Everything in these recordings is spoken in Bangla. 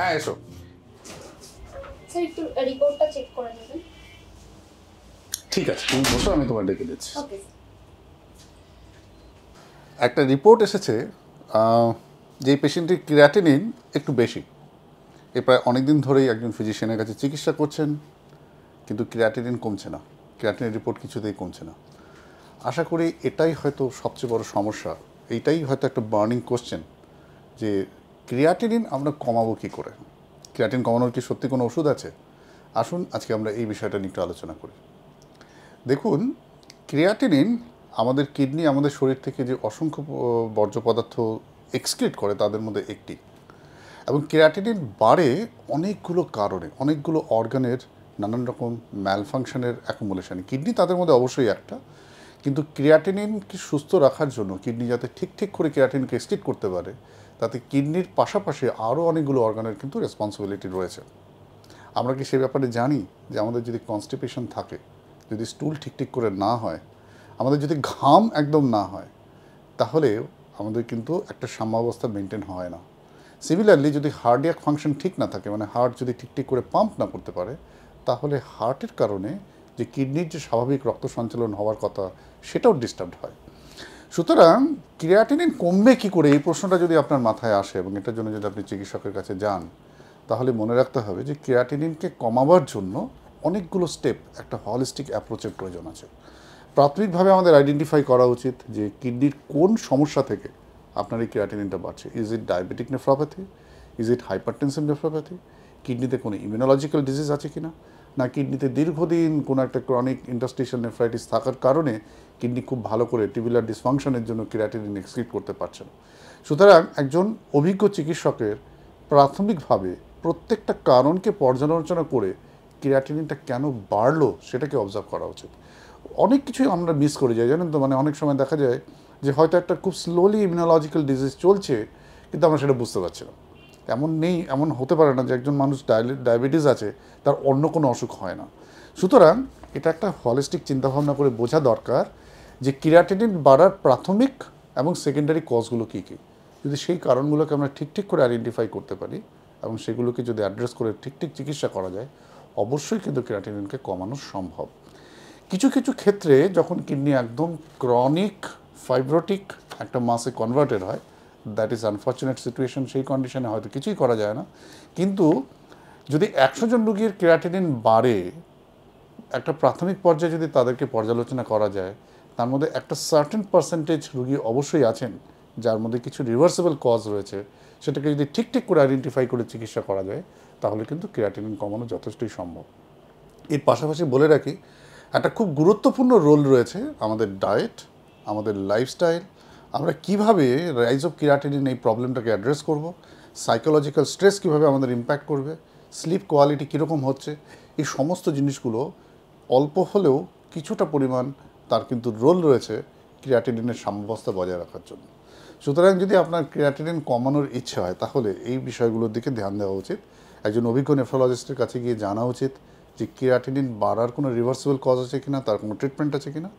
হ্যাঁ এসো ঠিক আছে তুমি বসো আমি তোমার ডেকে দিচ্ছি একটা রিপোর্ট এসেছে যে পেশেন্টের ক্রিয়াটিনিন একটু বেশি এ প্রায় অনেক দিন ধরেই একজন ফিজিশিয়ানের কাছে চিকিৎসা করছেন কিন্তু ক্রিয়াটিনিন কমছে না ক্রিয়াটিনের রিপোর্ট কিছুতেই কমছে না আশা করি এটাই হয়তো সবচেয়ে বড় সমস্যা এইটাই হয়তো একটা বার্নিং কোশ্চেন যে ক্রিয়াটিনিন আমরা কমাবো কী করে ক্রিয়াটিন কমানোর কি সত্যি কোনো ওষুধ আছে আসুন আজকে আমরা এই বিষয়টা নিয়ে একটু আলোচনা করি দেখুন ক্রিয়াটিনিন আমাদের কিডনি আমাদের শরীর থেকে যে অসংখ্য বর্জ্য পদার্থ এক্সক্রিট করে তাদের মধ্যে একটি এবং ক্রিয়াটিনিন বাড়ে অনেকগুলো কারণে অনেকগুলো অর্গানের নানান রকম ম্যালফাংশনের অ্যাকুমুলেশন কিডনি তাদের মধ্যে অবশ্যই একটা কিন্তু ক্রিয়াটিনিনকে সুস্থ রাখার জন্য কিডনি যাতে ঠিক ঠিক করে ক্রিয়াটিনকে স্কিট করতে পারে তাতে কিডনির পাশাপাশি আরও অনেকগুলো অর্গানের কিন্তু রেসপন্সিবিলিটি রয়েছে আমরা কি সে ব্যাপারে জানি যে আমাদের যদি কনস্টিপেশন থাকে যদি স্টুল ঠিক ঠিক করে না হয় আমাদের যদি ঘাম একদম না হয় তাহলে আমাদের কিন্তু একটা সাম্যাবস্থা মেনটেন হয় না সিমিলারলি যদি হার্ডিয়াক ফাংশন ঠিক না থাকে মানে হার্ট যদি ঠিক ঠিক করে পাম্প না করতে পারে তাহলে হার্টের কারণে যে কিডনির যে স্বাভাবিক রক্ত সঞ্চালন হওয়ার কথা সেটাও ডিস্টার্ব হয় সুতরাং ক্রিয়াটিনিন কমবে কি করে এই প্রশ্নটা যদি আপনার মাথায় আসে এবং এটার জন্য যদি আপনি চিকিৎসকের কাছে যান তাহলে মনে রাখতে হবে যে ক্রিয়াটিনিনকে কমাবার জন্য অনেকগুলো স্টেপ একটা হলিস্টিক অ্যাপ্রোচের প্রয়োজন আছে প্রাথমিকভাবে আমাদের আইডেন্টিফাই করা উচিত যে কিডনির কোন সমস্যা থেকে আপনার এই ক্রিয়াটিনিনটা বাড়ছে is it diabetic nephropathy is it hypertensive nephropathy কিডনিতে কোনো ইমিউনোলজিক্যাল ডিজিজ আছে কি না না কিডনিতে দীর্ঘদিন কোনো একটা ক্রনিক ইন্টাস্টিশন নেফ্রাইটিস থাকার কারণে কিডনি খুব ভালো করে টিবিলার ডিসফাংশনের জন্য ক্রিয়াটিন এক্সিট করতে পারছে না সুতরাং একজন অভিজ্ঞ চিকিৎসকের প্রাথমিকভাবে প্রত্যেকটা কারণকে পর্যালোচনা করে ক্রিয়াটিনটা কেন বাড়লো সেটাকে অবজার্ভ করা উচিত অনেক কিছুই আমরা মিস করে যাই জানেন তো মানে অনেক সময় দেখা যায় যে হয়তো একটা খুব স্লোলি ইমিউনোলজিক্যাল ডিজিজ চলছে কিন্তু আমরা সেটা বুঝতে পারছি না এমন নেই এমন হতে পারে না যে একজন মানুষ ডায়াবেটিস আছে তার অন্য কোনো অসুখ হয় না সুতরাং এটা একটা হলিস্টিক চিন্তাভাবনা করে বোঝা দরকার যে কিরাটিনিন বাড়ার প্রাথমিক এবং সেকেন্ডারি কজগুলো কী কী যদি সেই কারণগুলোকে আমরা ঠিক ঠিক করে আইডেন্টিফাই করতে পারি এবং সেগুলোকে যদি অ্যাড্রেস করে ঠিক ঠিক চিকিৎসা করা যায় অবশ্যই কিন্তু কেরাটিনিনকে কমানো সম্ভব কিছু কিছু ক্ষেত্রে যখন কিডনি একদম ক্রনিক ফাইব্রোটিক একটা মাসে কনভার্টেড হয় দ্যাট ইজ আনফর্চুনেট সিচুয়েশন সেই কন্ডিশনে হয়তো কিছুই করা যায় না কিন্তু যদি একশো জন রুগীর ক্রিয়াটিনিন বাড়ে একটা প্রাথমিক পর্যায়ে যদি তাদেরকে পর্যালোচনা করা যায় তার মধ্যে একটা সার্টেন পার্সেন্টেজ রুগী অবশ্যই আছেন যার মধ্যে কিছু রিভার্সেবল কজ রয়েছে সেটাকে যদি ঠিক ঠিক করে আইডেন্টিফাই করে চিকিৎসা করা যায় তাহলে কিন্তু ক্রিয়াটিনিন কমানো যথেষ্টই সম্ভব এর পাশাপাশি বলে রাখি একটা খুব গুরুত্বপূর্ণ রোল রয়েছে আমাদের ডায়েট আমাদের লাইফস্টাইল আমরা কিভাবে রাইজ অফ কিরাটিনিন এই প্রবলেমটাকে অ্যাড্রেস করব সাইকোলজিক্যাল স্ট্রেস কিভাবে আমাদের ইম্প্যাক্ট করবে স্লিপ কোয়ালিটি কীরকম হচ্ছে এই সমস্ত জিনিসগুলো অল্প হলেও কিছুটা পরিমাণ তার কিন্তু রোল রয়েছে ক্রিয়াটিনিনের সাম্যবস্থা বজায় রাখার জন্য সুতরাং যদি আপনার ক্রিয়াটিন কমানোর ইচ্ছে হয় তাহলে এই বিষয়গুলোর দিকে ধ্যান দেওয়া উচিত একজন অভিজ্ঞ নেফ্রোলজিস্টের কাছে গিয়ে জানা উচিত যে ক্রিয়াটিডিন বাড়ার কোনো রিভার্সিবল কজ আছে কিনা তার কোনো ট্রিটমেন্ট আছে কিনা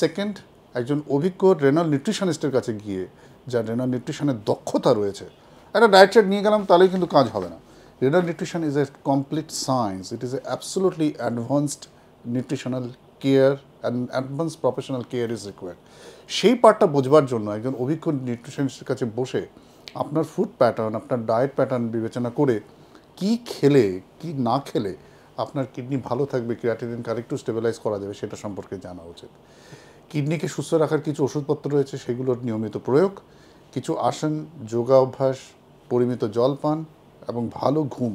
সেকেন্ড একজন অভিজ্ঞ রেনাল নিউট্রিশনিস্টের কাছে গিয়ে যার রেনাল নিউট্রিশনের দক্ষতা রয়েছে একটা ডায়েট চার্ট নিয়ে গেলাম তাহলেই কিন্তু কাজ হবে না renal nutrition is a complete science it is a absolutely advanced nutritional care and advance professional care is required সেই পার্টটা বোঝবার জন্য একজন অভিজ্ঞ নিউট্রিশনিস্টের কাছে বসে আপনার ফুড প্যাটার্ন আপনার ডায়েট প্যাটার্ন বিবেচনা করে কি খেলে কি না খেলে আপনার কিডনি ভালো থাকবে ক্রিয়াটিনিন কারেক্টু স্টেবিলাইজ করা যাবে সেটা সম্পর্কে জানা উচিত কিডনিকে সুস্থ রাখার কিছু ওষুধপত্র রয়েছে সেগুলোর নিয়মিত প্রয়োগ কিছু আসন যোগা অভ্যাস পরিমিত জল পান এবং ভালো ঘুম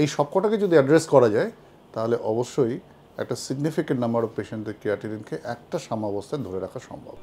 এই সবকটাকে যদি অ্যাড্রেস করা যায় তাহলে অবশ্যই একটা সিগনিফিকেন্ট নাম্বার অফ পেশেন্টদের ক্রিয়াটিনিনকে একটা সাম্যাবস্থায় ধরে রাখা সম্ভব